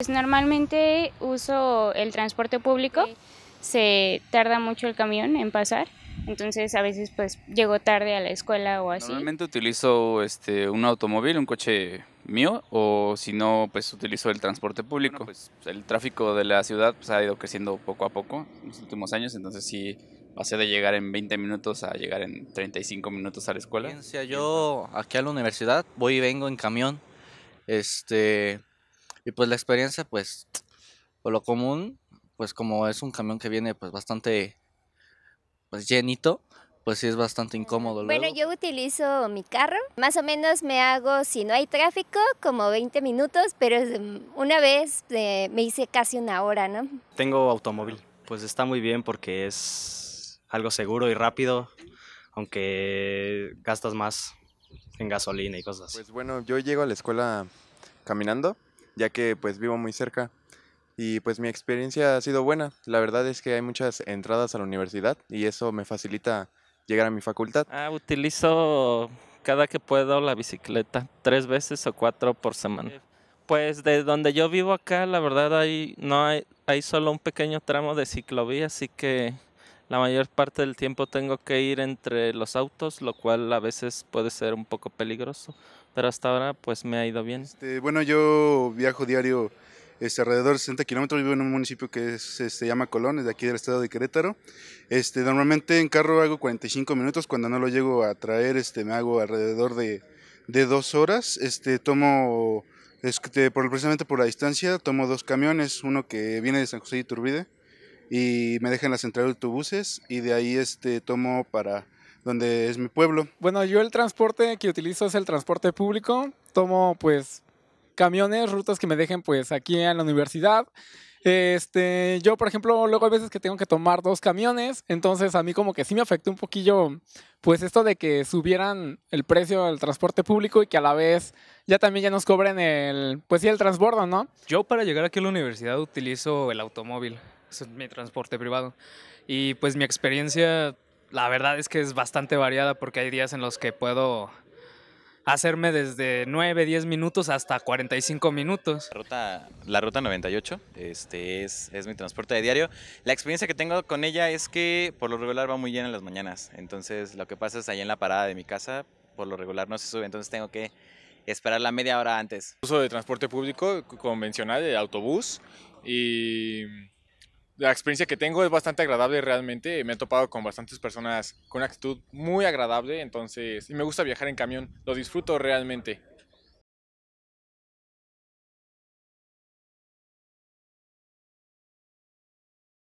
Pues normalmente uso el transporte público, se tarda mucho el camión en pasar, entonces a veces pues llego tarde a la escuela o así. Normalmente utilizo este, un automóvil, un coche mío, o si no pues utilizo el transporte público. Pues, el tráfico de la ciudad pues, ha ido creciendo poco a poco en los últimos años, entonces sí pasé de llegar en 20 minutos a llegar en 35 minutos a la escuela. Yo aquí a la universidad voy y vengo en camión, este y pues la experiencia, pues, por lo común, pues como es un camión que viene pues bastante pues llenito, pues sí es bastante incómodo. Bueno, yo utilizo mi carro, más o menos me hago, si no hay tráfico, como 20 minutos, pero una vez eh, me hice casi una hora, ¿no? Tengo automóvil, pues está muy bien porque es algo seguro y rápido, aunque gastas más en gasolina y cosas. Pues bueno, yo llego a la escuela caminando, ya que pues vivo muy cerca. Y pues mi experiencia ha sido buena. La verdad es que hay muchas entradas a la universidad y eso me facilita llegar a mi facultad. Ah, utilizo cada que puedo la bicicleta, tres veces o cuatro por semana. Pues de donde yo vivo acá, la verdad hay, no hay, hay solo un pequeño tramo de ciclovía, así que la mayor parte del tiempo tengo que ir entre los autos, lo cual a veces puede ser un poco peligroso, pero hasta ahora pues me ha ido bien. Este, bueno, yo viajo diario este, alrededor de 60 kilómetros, vivo en un municipio que este, se llama Colón, es de aquí del estado de Querétaro. Este, normalmente en carro hago 45 minutos, cuando no lo llego a traer este, me hago alrededor de, dos horas, este, tomo... Este, precisamente por la distancia, tomo dos camiones, uno que viene de San José de Iturbide, y me dejan en la central de autobuses y de ahí este, tomo para donde es mi pueblo. Bueno, yo el transporte que utilizo es el transporte público. Tomo pues camiones, rutas que me dejen pues aquí en la universidad. Este, yo por ejemplo, luego hay veces que tengo que tomar dos camiones, entonces a mí como que sí me afectó un poquillo pues esto de que subieran el precio del transporte público y que a la vez ya también ya nos cobren el pues sí el transbordo, ¿no? Yo para llegar aquí a la universidad utilizo el automóvil es mi transporte privado. Y pues mi experiencia, la verdad es que es bastante variada porque hay días en los que puedo hacerme desde 9, 10 minutos hasta 45 minutos. La ruta, 98 este, es, es mi transporte de diario. La experiencia que tengo con ella es que por lo regular va muy bien en las mañanas. Entonces lo que pasa es ahí en la parada de mi casa, por lo regular no se sube. Entonces tengo que esperar la media hora antes. Uso de transporte público convencional, de autobús y la experiencia que tengo es bastante agradable realmente. Me he topado con bastantes personas con una actitud muy agradable. Entonces, y me gusta viajar en camión. Lo disfruto realmente.